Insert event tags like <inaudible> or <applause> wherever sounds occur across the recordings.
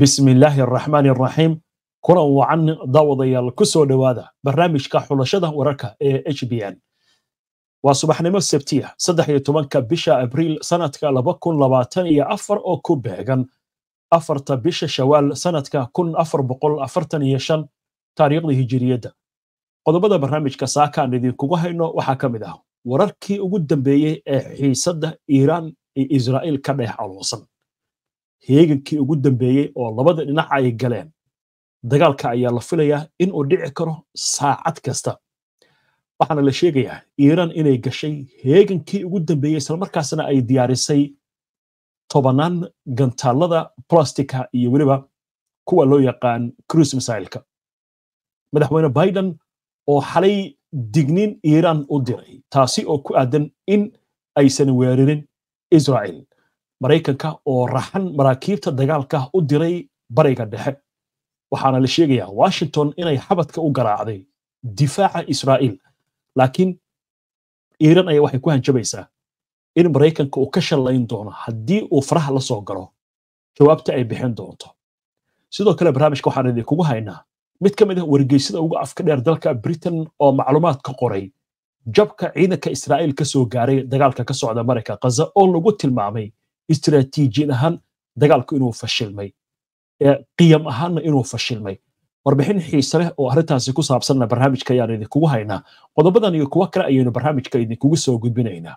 bismillaahi araxmaani araxiim kulan wacan daawadayaal ku soo dhowaada barnaamijka xulashada wararka ee h b n waa subaxnimo sabtiya saddex iyo tobanka bisha abriil sanadka laba kun labaatan iyo afar oo ku beegan afarta bisha shawaal sanadka kun afar boqol afartan iyo shan taariikhda hijiriyadda qodobada barnaamijka saaka aan idinkugu hayno waxaa ka mid ah wararkii ugu dambeeyey ee xiisadda iiraan iyo israa'iil ka dheh aloosan heegankii ugu dambeeyey oo labada dhinac ay galeen dagaalka ayaa la filayaa inuu dhici karo saacad kasta waxaana la sheegayaa iiraan inay gashay heegankii ugu dambeeyey islamarkaasna ay diyaarisay tobanaan gantaalada plastica iyo weliba kuwa loo yaqaan cruise misailka madaxweyne biden oo xalay digniin iiraan u diray taasi oo ku aadan in aysan weerarin israa'iil maraykanka oo raxan maraakiibta dagaalka u diray bariga dhexe waxaana la sheegayaa washington inay xabadka u garaacday difaaca israa'iil laakiin iiran ayaa waxay ku hanjabaysaa in maraykanka uu ka shallayn doono haddii uu faraha la galo jawaabta ay bixin doonto sidoo kale barnaamijka waxaan idinkugu haynaa mid ka mid ah wargeysyada ugu afka dheer dalka britain oo macluumaadka qoray jabka ciidanka israa'iil kasoo soo gaaray dagaalka ka socda maraykan khaza oo lagu tilmaamay istiraatiijiyad ahaan dagaalku inuu fashilmay qiyam ahaanna inuu fashilmay warbixin xiise leh oo arintaasi ku saabsanna barnaamijka ayaan idinkugu haynaa qodobadan iyo kuwo kale ayaynu barnaamijka idinkugu soo gudbinaynaa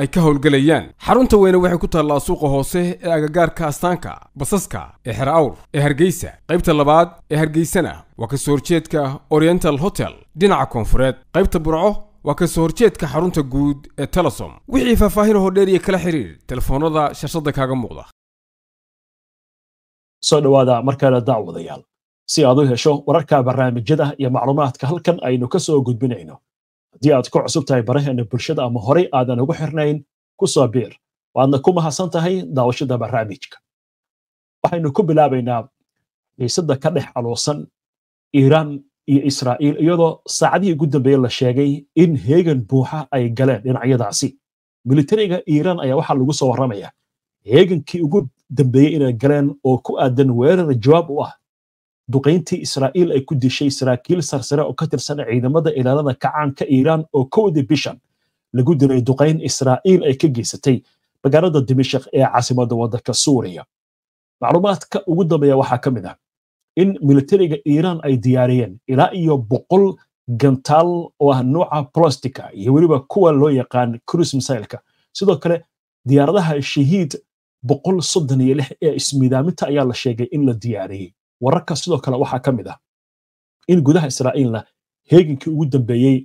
ay ka howlgelayaan xarunta weyne waxay ku taallaa suuqa hoose ee agagaarka astaanka basaska ee xer awr ee hargeysa qaybta labaad ee hargeysana waa kasoo horjeedka oriental hotel dhinaca koonfureed qaybta burco waa kasoo horjeedka xarunta guud ee telesom wixii faahfaahin dheer dheeriya kala xiriir telefoonada shashada kaaga muuqda soo dhowaada markale daawadayaal si aad u hesho wararka barnaamijyada iyo macluumaadka halkan aynu ka soo gudbinayno haddii aad ku cusub tahay baraheena bulshada ama horey aadan ugu xirnayn ku soo biir waadna ku mahadsan tahay daawashada barnaamijka waxaynu ku bilaabaynaa xiisada ka dhex xaluusan iiraan iyo israa'iil iyadoo saacadihii ugu dambeeye la sheegay in heegan buuxa ay galeen dhinacyadaasi militariga iiraan ayaa waxaa lagu soo warramaya heegankii ugu dambeeyey inay galeen oo ku aadan weerar jawaab u ah duqayntii israa'iil ay ku dishay saraakiil sarsare oo ka tirsan ciidamada ilaalada kacaanka iiraan oo kowdii bishan lagu dilay duqayn israa'iil ay ka geysatay magaalada dimashik ee caasimadda waddanka suuriya macluumaadka ugu dambeeya waxaa ka mid ah in militariga iiraan ay diyaariyeen ilaa iyo boqol gantaal oo ah nooca plastica iyo weliba kuwa loo yaqaan cruise misailka sidoo kale diyaaradaha shahiid boqol soddon iyo lix ee ismiidaaminta ayaa la sheegay in la diyaariyey wararka sidoo kale waxaa ka mid ah in gudaha israa'iilna heeginkii ugu dambeeyey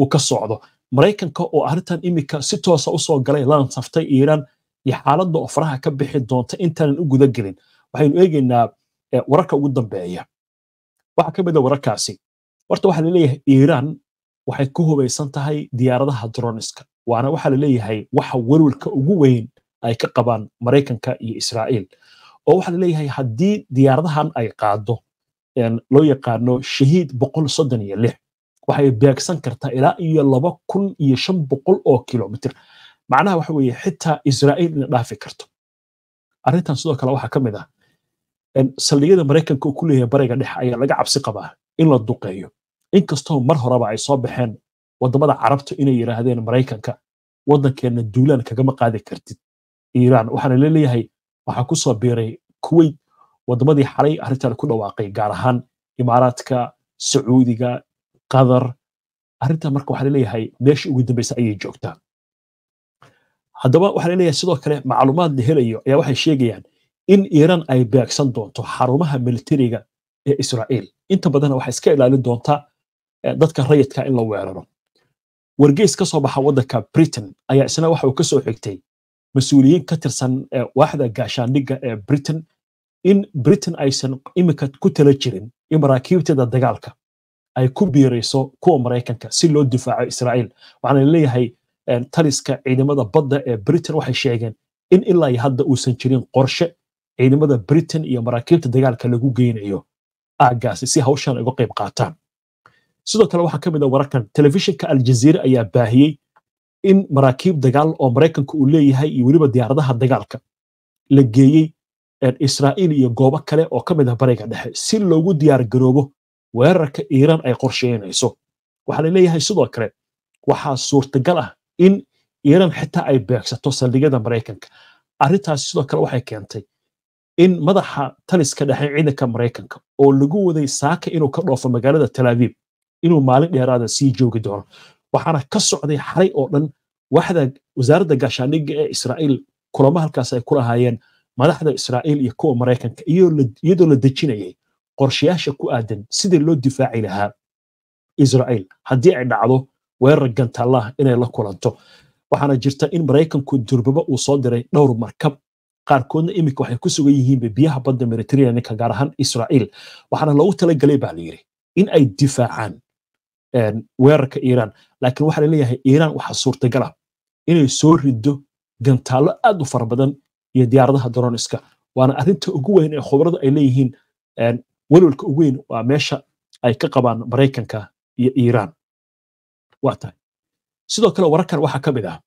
uu ka socdo maraykanka oo arrintan imika si toosa usoo galay laansaftay iiraan iyo xaaladda oo faraha ka bixi doonta intaanan u gudagelin gelin waxaynu eegaynaa wararka ugu dambeeya waxaa ka mid a ah wararkaasi horta waxaa laleeyahay iiraan waxay ku hubaysan tahay diyaaradaha droniska waana waxaa laleeyahay waxa welwelka ugu weyn ay ka qabaan maraykanka iyo israa'iil oo waxaa laleeyahay haddii diyaaradahan ay qaado loo yaqaano shahiid boqol soddon iyo lix waxay beegsan kartaa ilaa iyo laba kun iyo shan boqol oo kilomitr macnaha waxa weeye xitaa israa'iil ina dhaafi karto arrintan sidoo kale waxaa ka mid ah saldhigyada maraykanka uu ku leeyahay bariga dhexe ayaa laga cabsi qabaa in la duqeeyo inkastoo mar horeba ay soo baxeen waddamada carabta inay yidhaahdeen maraykanka waddankeenna duulaan kagama qaadi kartid iiraan waxaana la waxaa ku soo biiray kuweyt waddamadii xalay arrintan ku dhawaaqay gaar ahaan imaaraadka sacuudiga qatar arrintan marka waxaa laleeyahay meesha ugu dambaysa ayay joogtaa haddaba waxaa laleeyahay sidoo kale macluumaad la helayo ayaa waxay sheegayaan in iiraan ay beegsan doonto xarumaha militariga ee israa'iil inta badanna waxay iska ilaalin doontaa eh, dadka rayidka in la weeraro wargeys ka soo baxa waddanka britain ayaa isna waxa uu ka xigtay mas-uuliyiin ka tirsan eh, waaxda gaashaandhigga ee britain in britain aysan iminka ku tala jirin in maraakiibteeda dagaalka ay ku biirayso kuwa maraykanka si loo difaaco israa'iil waxaana leeyahay eh, taliska ciidamada badda ee britain waxay sheegeen in ilaa hadda uusan jirin qorshe ciidamada britain iyo maraakiibta dagaalka lagu geynayo aaggaasi si hawshan uga qayb qaataan sidoo kale waxaa ka mid a ah wararkan telefishinka aljaziira ayaa baahiyey in maraakiib dagaal oo maraykanka uu leeyahay iyo weliba diyaaradaha dagaalka la geeyey israa'iil iyo goobo kale oo ka mid ah bariga dhexe si loogu diyaargaroobo weerarka iiraan ay qorsheynayso waxaa la sidoo kale waxaa suurtagal ah in iiraan xitaa ay beegsato saldhigyada maraykanka arrintaasi sidoo kale waxay keentay in madaxa taliska dhexe ciidanka maraykanka oo lagu waday saaka inuu ka dhoofo magaalada talaabib inuu maalin dheeraada sii joogi doono waxaana ka socday xaray oo dhan waxda wasaaradda gaashaandhigga ee israa'iil kulamo halkaas ay ku lahaayeen madaxda israa'iil iyo kuwa maraykanka iyadoo la dejinayay qorshayaasha ku aadan sidii loo difaaci lahaa israa'iil haddii ay dhacdo weerar gantaallaah inay la kulanto waxaana jirta in maraykanku durbaba uu soo diray dhowr markab qaarkoodna iminka waxay ku sugan yihiinba biyaha badda mediterraneanka gaar ahaan israa'iil waxaana loogu talagalay baa la yidhi in ay difaacaan weerarka iiraan laakiin waxaa laleeyahay iiraan waxaa suurtagala inay soo riddo gantaallo aad u fara badan iyo diyaaradaha daroniska waana arrinta ugu weyn ee khubrada ay leeyihiin welwelka ugu weyn waa meesha ay ka qabaan maraykanka iyo iiraan waa tahay sidoo kale wararkan waxaa ka mid ah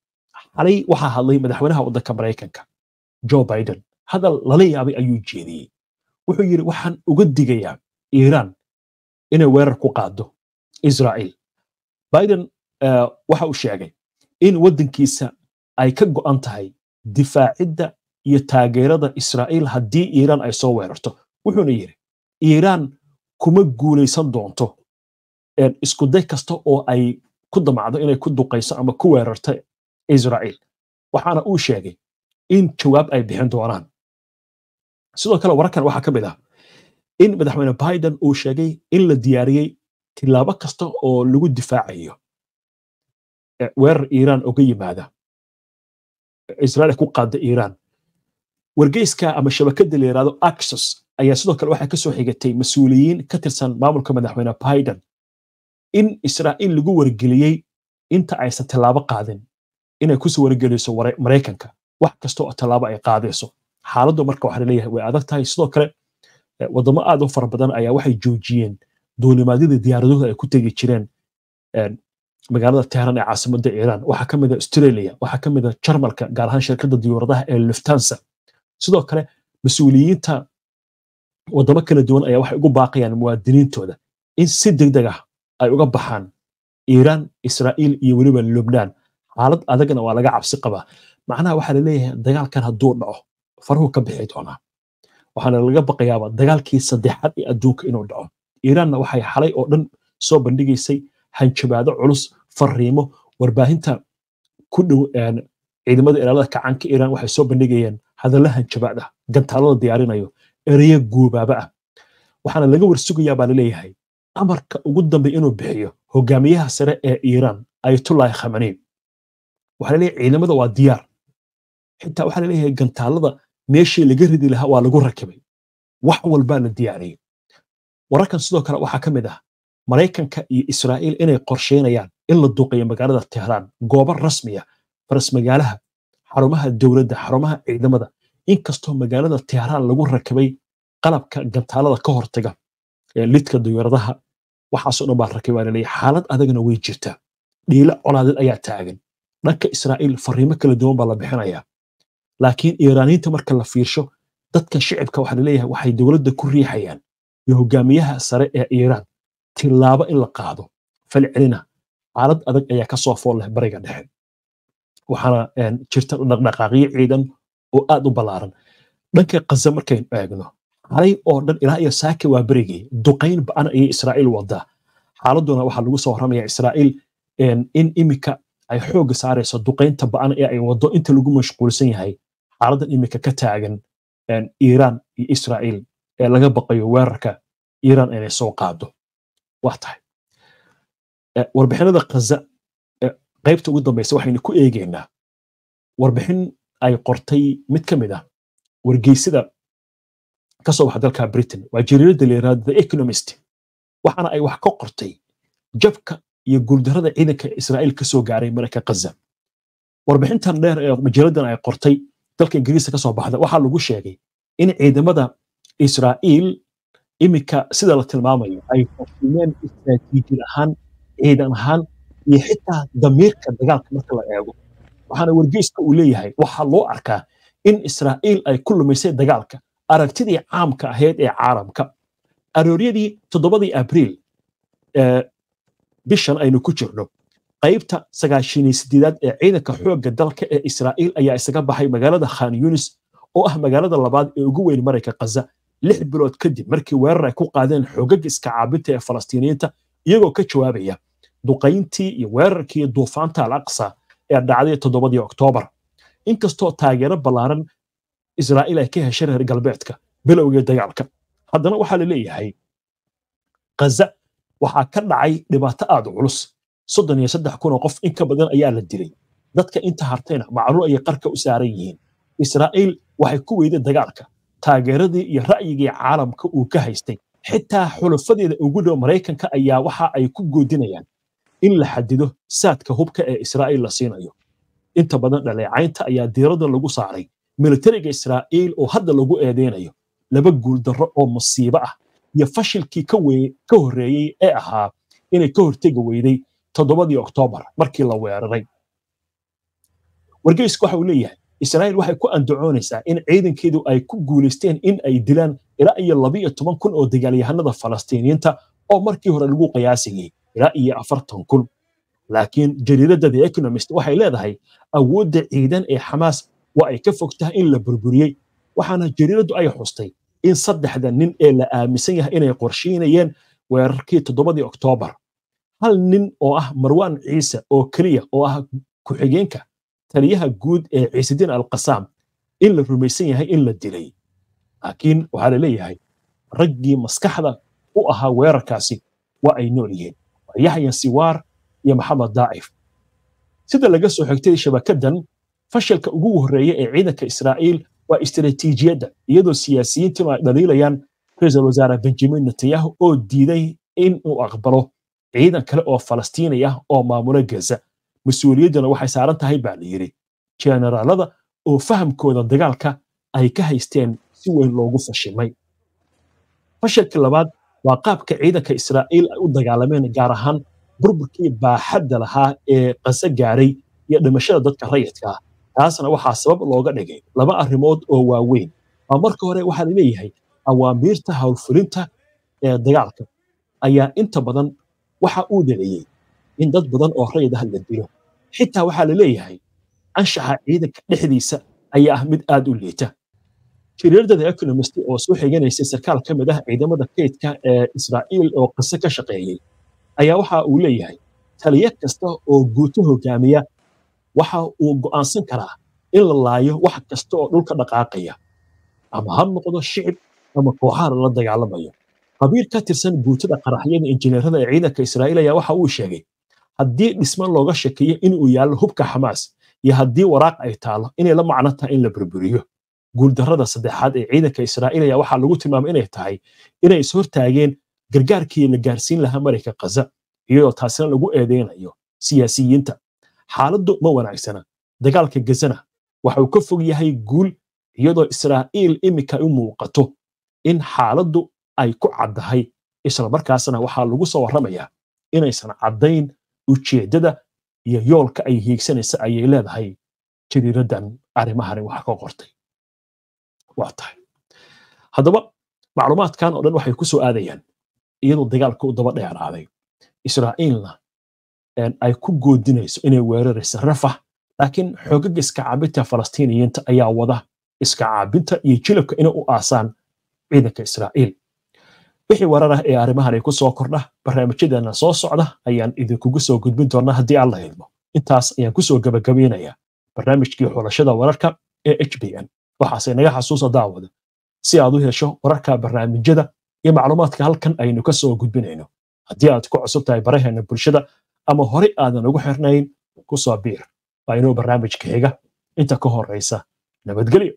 xalay waxaa hadlay madaxweynaha waddanka maraykanka joe biden hadal lala yaabay ayuu jeediyey wuxuu yidhi waxaan uga digayaa iiraan inay weerar ku qaado israa'iil biden eh, waxa uu sheegay in waddankiisa ay ka go'an tahay difaacidda iyo taageerada israa'iil haddii iiraan ay soo weerarto wuxuuna yidhi iiraan kuma guulaysan doonto iskuday kasta oo ay ku damacdo inay ku duqayso ama ku weerarto israa'iil waxaana uu sheegay in jawaab ay bixin doonaan sidoo kale wararkan waxaa ka mid ah in madaxweyne biden uu sheegay in la diyaariyey tilaabo kasta oo lagu difaacayo weerar iiraan oga yimaada israel ku qaada iiraan wargeyska ama shabakada la yidhahdo axos ayaa sidoo kale waxaa kasoo xigatay mas-uuliyiin ka tirsan maamulka madaxweyne biden in israa'iil lagu wargeliyey inta aysan tilaabo qaadin inay kusoo wargeliso maraykanka wax kasta oo tallaabo ay qaadayso xaaladdu marka waxaa laleeyahay way adag tahay sidoo kale wadamo aad u fara badan ayaa waxay joojiyeen duulimaadyadii diyaaraduhu ay ku tegi jireen magaalada tehran ee caasimada iiraan waxaa ka mida ah australia waxaa ka mida ah jarmalka gaar ahaan shirkadda diyuuradaha ee luftansa sidoo kale mas-uuliyiinta waddamo kala duwan ayaa waxay ugu baaqayaan muwaadiniintooda in si degdeg ah ay uga baxaan iiraan israa'iil iyo weliba lubnaan xaalad adagna waa laga cabsi qabaa macnaha waxaa laleeyahay dagaalkan hadduu dhaco faruhu ka bixi doonaa waxaana laga baqayaaba dagaalkii saddexaad ee adduunka inuu dhaco iiraanna waxay xalay oo dhan soo bandhigaysay hanjabaado culus fariimo warbaahinta ku dhow ciidamada ilaalada kacanka iiraan waxay soo bandhigayeen hadalla hanjabaad ah, gantaalada diyaarinayo ereyo guubaaba ah waxaana laga warsugayaa baa laleeyahay amarka ugu dambey inuu bixiyo hogaamiyaha sare ee iiraan ayatullaahi khamanii waxaa laleeyahay ciidamada waa diyaar xitaa waxaa laleeyahay gantaalada meeshii laga ridi lahaa waa lagu rakibay wax walbaa la diyaariyey wararkan sidoo kale waxaa ka mid ah maraykanka iyo israa'iil inay qorsheynayaan in la duuqayo magaalada tehraan goobo rasmiya faras magaalaha xarumaha dowladda xarumaha ciidamada inkastoo magaalada tehraan lagu rakibay qalabka gantaalada ka hortaga ee lidka diyaaradaha waxaasoo dhan baa rakibaalaleeya xaalad adagana way jirtaa dhiilo colaadeed ayaa taagan dhanka israa'iil fariimo kala duwan baa la bixinayaa laakiin iiraaniinta marka la fiirsho dadka shicibka waxa laleeyahay waxay dowladda ku riixayaan iyo hogaamiyaha sare ee iiraan tilaabo in la qaado falcelina xaalad adag ayaa ka soo fool leh bariga dhexe waxaana eh, jirta dhaqdhaqaaqyo ciidan oo aad u ballaaran dhanka kaza markaynu eegno xalay oo dhan ilaa iyo saaka waa berigii duqayn ba-an ayay israa'iil wadaa xaaladuna waxaa lagu soo warramaya israa'iil eh, in imika ay xoogga saarayso duqaynta ba-an ee ay wado inta lagu mashquulsan yahay xaaladan imika ka taagan eh, iiraan iyo israa'iil ee laga baqayo weerarka iran inay soo qaado wa tahay warbixinada khaza qaybta ugu dambaysa waxaynu ku eegaynaa warbixin ay qortay mid ka mid ah wargeysada ka soo baxa dalka britain waa jiriirada leeraad the economist waxaana ay wax ka qortay jabka iyo guuldarrada ciidanka israa'iil ka gaaray marayka khaza warbixintan dheer ee majaaladan ay qortay dalka ingiriiska ka baxda waxaa lagu sheegay in ciidamada israa'iil iminka sida la tilmaamayo ay horsiiyeen istraatiijiyad ahaan ciidan ahaan iyo xitaa damiirka dagaalka marka la eego waxaana wargeyska uu leeyahay waxaa loo arkaa in israa'iil ay ku lumisay dagaalka aragtidii caamka ahayd ee caalamka arooryadii toddobadii abriil bishan aynu ku jirno qaybta sagaashini sideedaad ee ciidanka xoogga dalka ee israa'iil ayaa isaga baxay magaalada khan yunis oo ah magaalada labaad ee ugu weyn marayka khaza lix bilood kadib markii weerar ay ku qaadeen xogag iska caabinta ee falastiiniyiinta iyagoo ka jawaabaya duqayntii iyo weerarkii duufaanta al ee dhacday toddobadii oktoobar inkastoo taageero ballaaran israa'iil ay ka heshay reer galbeedka bilowgii dagaalka haddana waxaa la leeyahay khaza waxaa ka dhacay dhibaato aad culus soddon iyo saddex kun oo qof in ka badan ayaa la dilay dadka inta hartayna macluul ayay qarka u saaran yihiin israa'iil waxay ku weyday dagaalka taageeradii iyo ra'yigii caalamka uu ka haystay xitaa xulafadeeda ugu dhow maraykanka ayaa waxa ay ku goodinayaan in la xadido saadka hubka ee israa'iil la siinayo inta badan dhaleecaynta ayaa diirada lagu saaray militariga israa'iil oo hadda lagu eedeynayo laba guuldarro oo masiibo ah iyo fashilkii ka horreeyey ee ahaa inay ka hortegi weyday toddobadii oktoobar markii la weeraray wargeysku waxa uu leeyahay israa'iil waxay ku andacoonaysaa in ciidankeedu ay ku guulaysteen in ay dilaan ilaa iyo labiiyo toban kun oo dagaalyahanada falastiiniyiinta oo markii hore lagu qiyaasayey ilaa iyo afartan kun laakiin jariiradda the economist waxay leedahay awoodda ciidan ee xamaas waa ay ka fogtahay in la burburiyey waxaana jariiraddu ay xustay in saddexda nin ee la aaminsan yahay inay qorsheynayeen weerarkii toddobadii oktoobar hal nin oo ah marwaan ciise oo keliya oo ah ku-xigeenka taliyaha guud ee ciisidin alkasaam in la rumaysan yahay in la dilay laakiin waxaa la leeyahay raggii maskaxda u ahaa weerarkaasi waa ay nool yihiin waa yaxya siwaar iyo maxamed daa'if sida laga soo xigtay shabakadan fashalka ugu horreeya ee ciidanka israa'iil waa istaraatiijiyadda iyadoo siyaasiyiintiinu ay dhaliilayaan ra-iisul wasaare benjamin netanyahu oo diiday in uu aqbalo ciidan kale oo falastiini ah oo maamulo gaza mas-uuliyaddana waxay saaran tahay baa la yidhi generaalada oo fahamkooda dagaalka ay ka haysteen si weyn loogu fashimay fashilka labaad waa qaabka ciidanka israa'iil ay u dagaalameen gaar ahaan burburkii baaxadda lahaa ee qanso gaaray iyo dhimashada dadka rayidka ah taasna waxaa sabab looga dhigay laba arrimood oo waaweyn waa marka hore waxaa laleeyahay awaamiirta howlfulinta ee dagaalka ayaa inta badan waxa uu daleeyey in dad badan oo rayid ah la dilo xitaa waxaa la leeyahay anshaxa ciidanka dhexdiisa ayaa ah mid aad u liita jiriirdada economist oo soo xiganaysay sarkaal ka mid ah ciidamada kaydka ee israa'iil oo qise ka shaqeeyey ayaa waxa uu leeyahay taliyo kasta oo guuto hogaamiya waxa uu go'aansan karaa in la laayo wax kasta oo dhulka dhaqaaqaya ama ha noqdo shicib ama kooxaha lala dagaalamayo qabiir ka tirsan guutada qaraxyada injineerada ee ciidanka israa'iil ayaa waxa uu sheegay haddii dhisme looga shekeeyo inuu yaallo hubka xamaas iyo haddii waraaq ay taalo inay la macno tahay in la burburiyo guuldarada saddexaad ee ciidanka israa'iil ayaa waxaa lagu tilmaamay inay tahay inay is hortaageen gargaarkii la gaarsiin lahaa marayka kaza iyadoo taasina lagu eedeynayo siyaasiyiinta xaaladdu ma wanaagsana dagaalka gazana waxa ka fog yahay guul iyadoo israa'iil iminka u muuqato in xaaladdu ay ku caddahay isla markaasna waxaa lagu soo warramayaa inaysan caddayn ujeedada iyo yoolka ay hiigsanaysa ayay leedahay jariiradan arrimahani wax ka qortay waa tahay haddaba macluumaadkan oo dhan waxay ku soo aadayaan iyadoo dagaalka u daba dheeraaday israa'iilna ay ku goodinayso inay weeraraysa rafah laakiin xoogaga iska caabinta falastiiniyiinta ayaa wada iska caabinta iyo jilabka inay u aasaan ciidanka israa'iil wixii warar ah ee arrimahani ay ku soo kordha barnaamijyadeena soo socda ayaan idinkugu soo gudbin doonaa haddii alla hilmo intaas ayaan kusoo gabagabaynayaa barnaamijkii xulashada wararka ee h b n waxaase naga xasuusa daawada si aad u hesho wararka barnaamijyada iyo macluumaadka halkan aynu ka soo gudbinayno haddii aad ku cusub tahay baraheena bulshada ama horey aadan ugu xirnayn ku soo biir waa inuu barnaamijka xiga inta ka horraysa nabadgelyo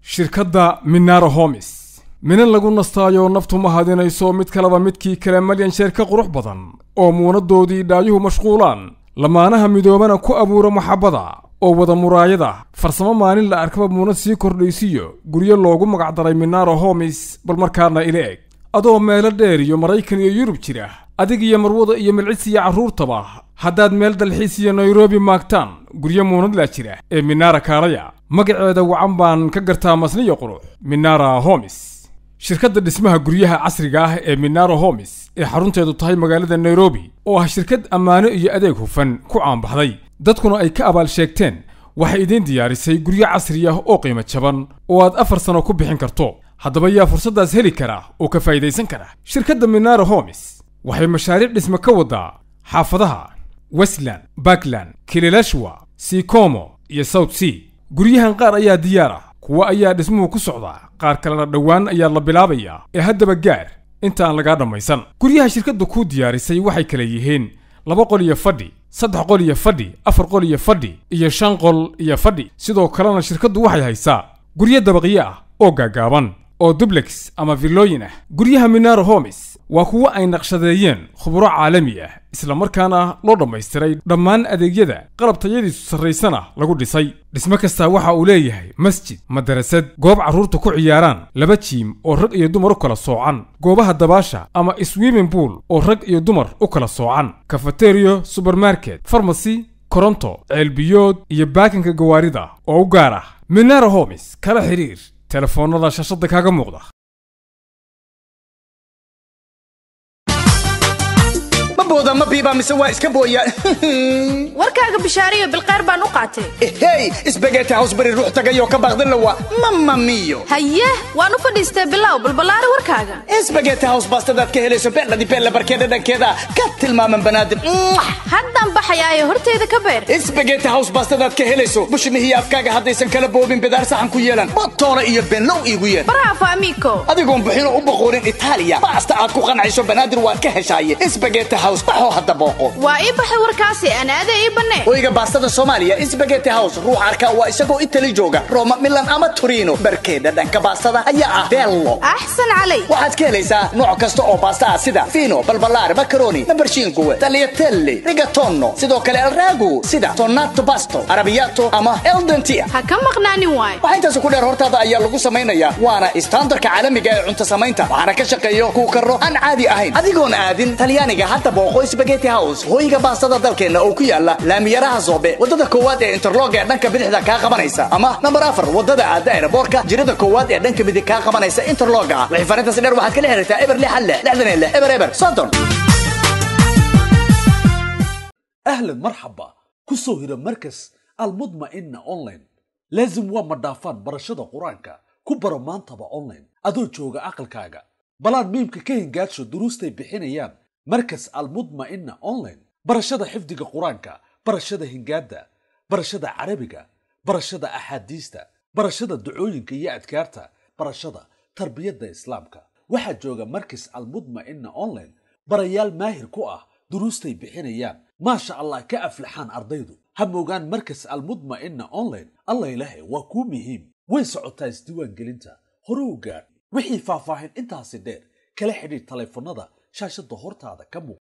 shirkadda minaro homes minan lagu nastaayoo naftu ma hadinayso mid kaleba midkii kale sheer ka qurux badan oo muunadoodii dhaayuhu mashquulaan lamaanaha midoobana ku abuura maxabada oo wada muraayada farsamo maalin la arkaba muunad sii kordhaysiyo guryo loogu magacdaray minaaro homis bal markaana ila eg adoo meelo dheer iyo maraykan iyo yurub jira adig iyo marwada iyo milcis iyo carruurtaba haddaad meel dalxiis iyo nairobi maagtaan guryo muunadlaa jira ee minaara kaalaya magaceeda wacan baan ka gartaa masniyo qurux minaara homis shirkadda dhismaha guryaha casriga ah ee minaro homes ee xarunteedu tahay magaalada nairobi oo ah shirkad ammaano iyo adeeg hufan ku caanbaxday dadkuna ay ka abaal sheegteen waxay idiin diyaarisay guryo casri ah oo qiimo jaban oo aad afar sano ku bixin karto haddaba yaa fursaddaas heli kara oo ka faa'iidaysan kara shirkadda minaro homes waxay mashaariic dhisme ka waddaa xaafadaha westland bakland kililashwa sicomo iyo south sea guryahan qaar ayaa diyaar ah kuwo ayaa dhismuhu ku socdaa qaar kalena dhowaan ayaa la bilaabayaa ee haddaba gaar inta aan lagaa dhammaysan guryaha shirkaddu kuu diyaarisay waxay kala yihiin laba qol iyo fadhi saddex qol iyo fadhi afar qol iyo fadhi iyo shan qol iyo fadhi sidoo kalena shirkaddu waxay haysaa guryo dabaqyo ah oo gaagaaban oo dublex ama villooyin ah guryaha minaro homes waa kuwo ay naqshadeeyeen khuburo caalami ah isla markaana loo dhammaystiray dhammaan adeegyada qalab tayadiisu sarraysana lagu dhisay dhismo kastaa waxa uu leeyahay masjid madarasad goob carruurta ku ciyaaraan laba jiim oo rag iyo dumar u kala soocan goobaha dabaasha ama swimming buol oo rag iyo dumar u kala soocan kafateriyo subermarket farmasy koronto ceelbiyood iyo baakinka gawaarida oo u gaar ah minara homes kala xidhiir telefoonnada shashadda kaaga muuqda بوضة ما بيبا مسوا اسكبويا <laughs> وركا بشارية بالقربة نقاتي هاي اسبقيت اصبري روح تقيو كباغد اللوا ماما ميو هيا وانو فديست بلاو بالبلاري وركا اسبقيت هاوس باستا دات كهلي سبيلا دي بيلا بركيدا دا كذا كتل ماما بنادم هدام بحيا يهرتي ذا كبير اسبقيت هاوس باستا دات كهلي سو مش ان هي افكاكا حدي سنكلبو بين بدار ساحن كويلا بطورة ايو بين لو ايو يا برافو اميكو اديكم بحينو ابو غورين ايطاليا باستا اكو خان بنادر وات كهشاي اسبقيت هاوس baxo hadda booqo waa ii baxay warkaasi anaada ii banne oyga baastada soomaaliya isbageti house ruux arka waa isagoo itali jooga roma milan ama torino barkeeda dhanka baastada ayaa ah bello axsan calay waxaad ka helaysaa nooc kasta oo baasta ah sida fino balbalaar macaroni nambarshiinkuwe talyatelli rigatono sidoo kale alraagu sida tonato basto arabiyato ama eldentia ha ka maqnaanin waay waxaa intaas ku dheer hortaada ayaa lagu samaynayaa waana standarka caalamiga ah ee cunto samaynta waxaana ka shaqeeyo kuukaro aan caadi ahayn adigoon aadin talyaaniga hadda booq hooy sbageti hows hooyinka baastada dalkeenna oo ku yaala laamiyaraha soobe waddada koowaad ee interlog ee dhanka bidixda kaa qabanaysa ama nambar afar waddada aadda eeraboorka jirada koowaad ee dhanka midig kaa qabanaysa interloga ah waxay farintaasi dheer waxaad kala xiriirtaa eber lixan leh lixdan leh eber eber soddon أهلا مرحبا كسو هنا مركز المطمئنة أونلاين لازم waa ma dhaafaan barashada quraanka ku baro maantaba online adoo jooga aqalkaaga balaad miimka ka hingaadsho duruustay bixinayaan markas almudma'ina online barashada xifdiga qur-aanka barashada hingaadda barashada carabiga barashada axaadiista barashada ducooyinka iyo adkaarta barashada tarbiyadda islaamka waxaa jooga markas almudma'ina online barayaal maahir ku ah duruustay bixinayaan maasha allah ka aflaxaan ardaydu ha moogaan markas almudma'ina online allaylahe waa kuu muhiim way socotaa isdiiwaangelinta hore u gaadh wixii faahfaahin intaasi dheer kala xidhiir taleefannada shaashada hortaada ka muuqda